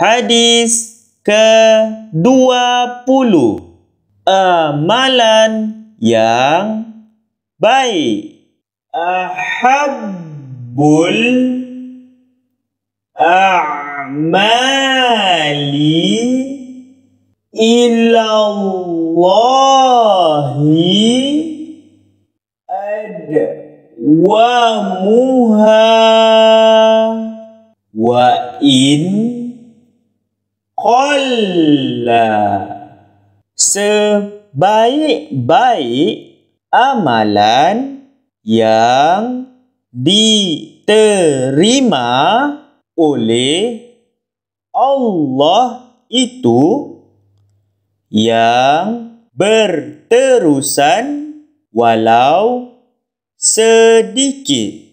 Hadis ke-20 Amalan yang baik Ahabbul A'mali ilallahi adwamuha wa in Qalla Sebaik-baik amalan yang diterima oleh Allah itu yang berterusan walau sedikit.